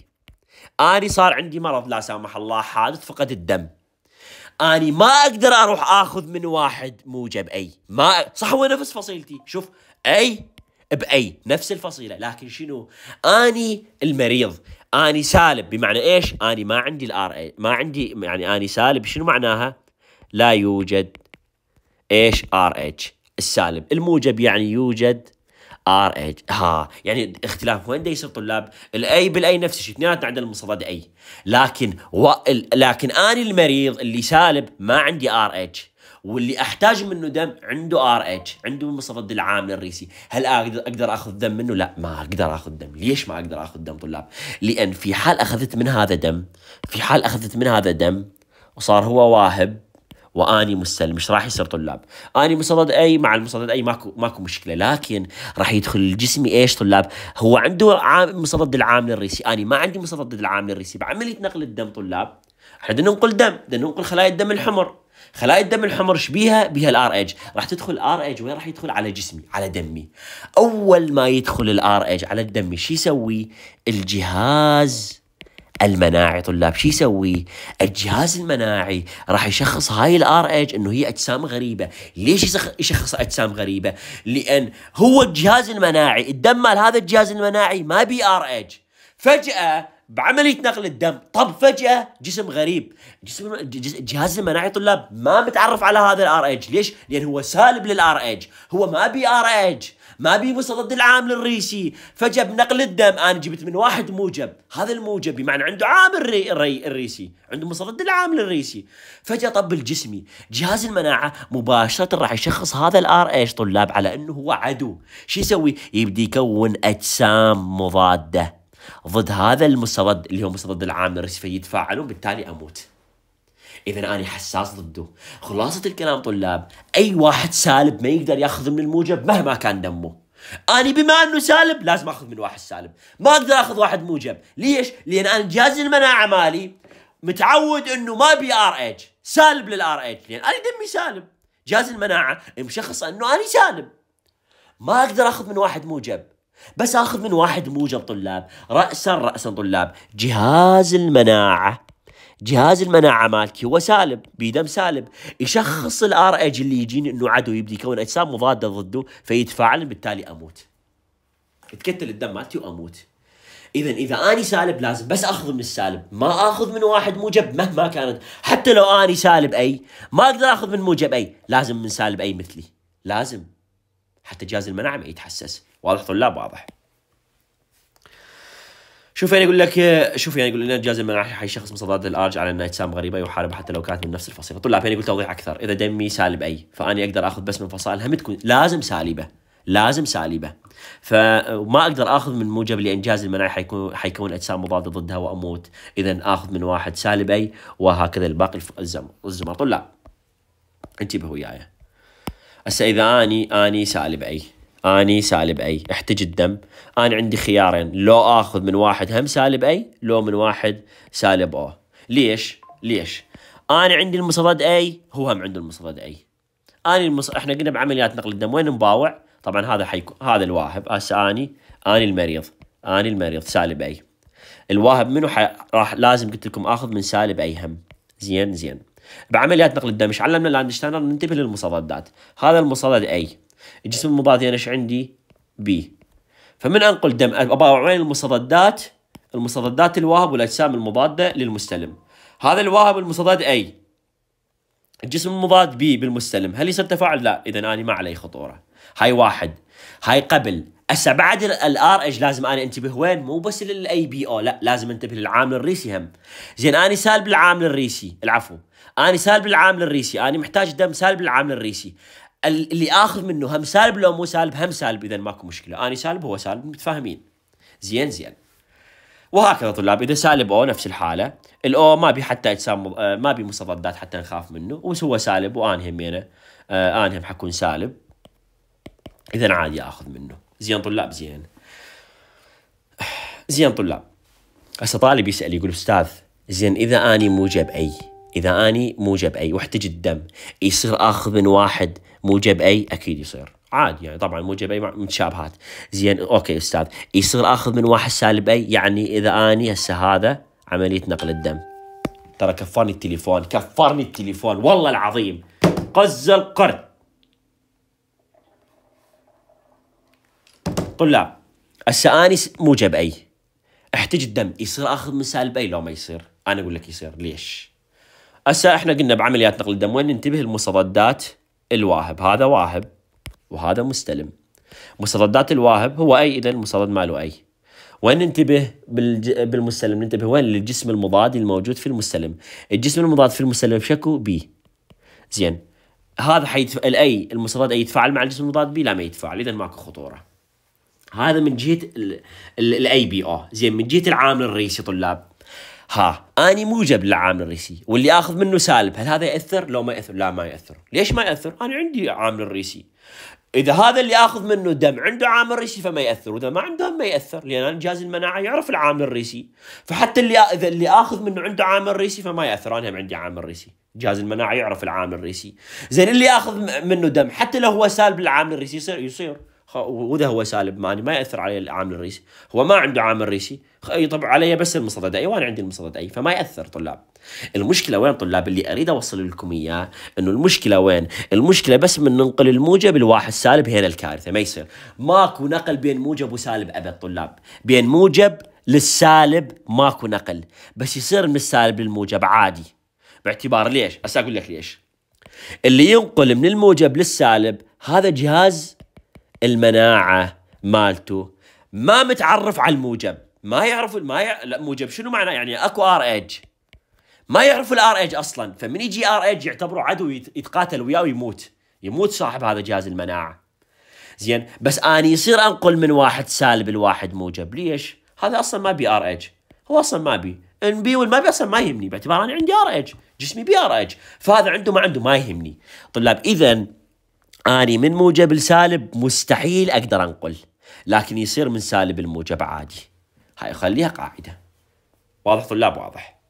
أنا صار عندي مرض لا سامح الله حادث فقد الدم أنا ما أقدر أروح أخذ من واحد موجب أي ما صح هو نفس فصيلتي شوف أي بأي نفس الفصيلة لكن شنو أني المريض أني سالب بمعنى إيش أني ما عندي الآر اي ما عندي يعني أني سالب شنو معناها لا يوجد إيش آر اتش السالب الموجب يعني يوجد ار اتش ها يعني اختلاف وين يصير طلاب الاي بالاي نفس الشيء اثنيناتنا عندنا المصدد اي لكن و... لكن انا المريض اللي سالب ما عندي ار اتش واللي احتاج منه دم عنده ار اتش عنده المصدد العام الريسي هل اقدر اقدر اخذ دم منه لا ما اقدر اخذ دم ليش ما اقدر اخذ دم طلاب لان في حال اخذت من هذا دم في حال اخذت من هذا دم وصار هو واهب واني مستلم مش راح يصير طلاب اني مصدد اي مع المصدد اي ماكو ماكو مشكله لكن راح يدخل جسمي ايش طلاب هو عنده عام مصدد العامل الرئيسي اني ما عندي مصدد العامل الرئيسي بعمليه نقل الدم طلاب احنا بدنا ننقل دم بدنا ننقل خلايا الدم الحمر خلايا الدم الحمر شبيها بها الار اج راح تدخل الار اج وين راح يدخل على جسمي على دمي اول ما يدخل الار اج على الدم شو يسوي الجهاز المناعي طلاب شو يسوي الجهاز المناعي راح يشخص هاي الار اتش انه هي اجسام غريبه ليش يشخص اجسام غريبه لان هو الجهاز المناعي الدم مال هذا الجهاز المناعي ما بي ار اتش فجاه بعمليه نقل الدم طب فجاه جسم غريب جسم الجهاز المناعي طلاب ما متعرف على هذا الار اتش ليش لان هو سالب للار اتش هو ما بي ار اتش ما بي ضد العامل الريسي فجب نقل الدم انا جبت من واحد موجب هذا الموجب بمعنى عنده عامل ري... ري... الرئيسي عنده ضد العامل الريسي فجاه طب الجسمي جهاز المناعه مباشره راح يشخص هذا الار ايش طلاب على انه هو عدو شو يسوي يبدي يكون اجسام مضاده ضد هذا المستضد اللي هو مستضد العامل الرئيسي فيتفاعلون بالتالي اموت اذا انا حساس ضده خلاصه الكلام طلاب اي واحد سالب ما يقدر ياخذ من الموجب مهما كان دمه أنا بما أنه سالب لازم أخذ من واحد سالب ما أقدر أخذ واحد موجب ليش؟ لأن أنا جهاز المناعة مالي متعود أنه ما بي ار اتش سالب للار اتش لأن أنا دمي سالب جهاز المناعة مشخص أنه أنا سالب ما أقدر أخذ من واحد موجب بس أخذ من واحد موجب طلاب رأسا رأسا طلاب جهاز المناعة جهاز المناعه مالكي هو سالب بيدم سالب يشخص الار اج اللي يجيني انه عدو يبدي يكون اجسام مضاده ضده فيتفاعل بالتالي اموت يتكتل الدم مالتي واموت اذا اذا اني سالب لازم بس اخذ من السالب ما اخذ من واحد موجب مهما كانت حتى لو اني سالب اي ما اقدر اخذ من موجب اي لازم من سالب اي مثلي لازم حتى جهاز المناعه ما يتحسس واضح طلاب واضح شوف يعني يقول لك شوف يعني يقول لنا الجازم المناعي حي شخص مصداد الارج على انها اجسام غريبه يحاربها حتى لو كانت من نفس الفصيله طلاب يعني يقول توضيح اكثر اذا دمي سالب اي فاني اقدر اخذ بس من فصائلها تكون لازم سالبه لازم سالبه فما اقدر اخذ من موجب لانجاز المناعي حيكون حيكون اجسام مضاده ضدها واموت اذا اخذ من واحد سالب اي وهكذا الباقي الزمر طلاب انتبهوا وياي هسه اذا اني اني سالب اي اني سالب اي احتج الدم انا عندي خيارين لو اخذ من واحد هم سالب اي لو من واحد سالب او ليش ليش انا عندي المصدد اي هو هم عنده المصدد اي اني المص... احنا قلنا بعمليات نقل الدم وين مباوع طبعا هذا حيكون هذا الواهب هسه اني اني المريض اني المريض سالب اي الواهب منو ح... راح لازم قلت لكم اخذ من سالب اي هم زين زين بعمليات نقل الدم ايش علمنا لاندشتاينر ننتبه للمصادات هذا المصدد اي الجسم المضاد هنا يعني ايش عندي؟ بي فمن انقل دم ابغى وين المستضدات؟ المستضدات الواهب والاجسام المضاده للمستلم هذا الواهب المستضد اي الجسم المضاد بي بالمستلم هل يصير تفاعل؟ لا اذا انا ما علي خطوره هاي واحد هاي قبل هسه بعد الار ايش لازم انا انتبه وين مو بس للاي بي او لا لازم انتبه للعامل الريسي هم زين انا سالب العامل الريسي العفو انا سالب العامل الريسي انا محتاج دم سالب العامل الريسي اللي اخذ منه هم سالب لو مو سالب هم سالب اذا ماكو مشكله اني سالب هو سالب متفاهمين زين زين وهكذا طلاب اذا سالب او نفس الحاله الاو ما بي حتى اجسام مض... آه، ما بي مستضدات حتى نخاف منه وهو سالب وان همينه آه ان هم حكون سالب اذا عادي اخذ منه زين طلاب زين زين طلاب هسه طالب يسال يقول استاذ زين اذا اني موجب اي اذا اني موجب اي واحتج الدم يصير اخذ من واحد موجب اي اكيد يصير عادي يعني طبعا موجب اي متشابهات زين اوكي استاذ يصير اخذ من واحد سالب اي يعني اذا اني هسه هذا عمليه نقل الدم ترى كفرني التليفون كفرني التليفون والله العظيم قز القرد طلاب هسه اني موجب اي احتج الدم يصير اخذ من سالب اي لو ما يصير انا اقول لك يصير ليش؟ هسه احنا قلنا بعمليات نقل الدم وين ننتبه المستضدات الواهب هذا واهب وهذا مستلم مستضدات الواهب هو اي اذا المستضد ماله اي وين ننتبه بالج... بالمستلم ننتبه وين للجسم المضاد الموجود في المستلم الجسم المضاد في المستلم شكو بي زين هذا حيدف... الاي المستضاد اي يتفاعل مع الجسم المضاد بي لا ما يتفاعل اذا ماكو خطوره هذا من جهه الاي بي او زين من جهه العامل الرئيسي طلاب ها اني موجب للعامل الرئيسي واللي اخذ منه سالب هل هذا ياثر لو ما ياثر لا ما ياثر ليش ما ياثر انا عندي عامل رئيسي اذا هذا اللي اخذ منه دم عنده عامل رئيسي فما ياثر واذا ما عنده ما ياثر لان جهاز المناعه يعرف العامل الرئيسي فحتى اللي اذا اللي اخذ منه عنده عامل رئيسي فما ياثر انا هم عندي عامل رئيسي جهاز المناعه يعرف العامل الرئيسي زين اللي اخذ منه دم حتى لو هو سالب للعامل الرئيسي يصير يصير واذا هو سالب ماني ما ياثر عليه العامل الرئيسي هو ما عنده عامل رئيسي يطبع علي بس المصدد اي وانا عندي المصدد اي فما ياثر طلاب المشكله وين طلاب اللي اريد اوصل لكم اياه انه المشكله وين المشكله بس من ننقل الموجب الواحد سالب هنا الكارثه ما يصير ماكو نقل بين موجب وسالب ابد طلاب بين موجب للسالب ماكو نقل بس يصير من السالب للموجب عادي باعتبار ليش هسه اقول لك ليش اللي ينقل من الموجب للسالب هذا جهاز المناعه مالته ما متعرف على الموجب ما يعرف ما ي... لا موجب شنو معناه يعني اكو ار ايج ما يعرف الار ايج اصلا فمن يجي ار ايج يعتبره عدو يتقاتل وياه ويموت يموت صاحب هذا جهاز المناعه زين بس اني يصير انقل من واحد سالب لواحد موجب ليش هذا اصلا ما بي ار ايج هو اصلا ما بي ان بي والما بي اصلا ما يهمني باعتبار انا عندي ار ايج جسمي بي ار ايج فهذا عنده ما عنده ما يهمني طلاب اذا اني من موجب لسالب مستحيل اقدر انقل لكن يصير من سالب الموجب عادي هاي خليها قاعده واضح طلاب واضح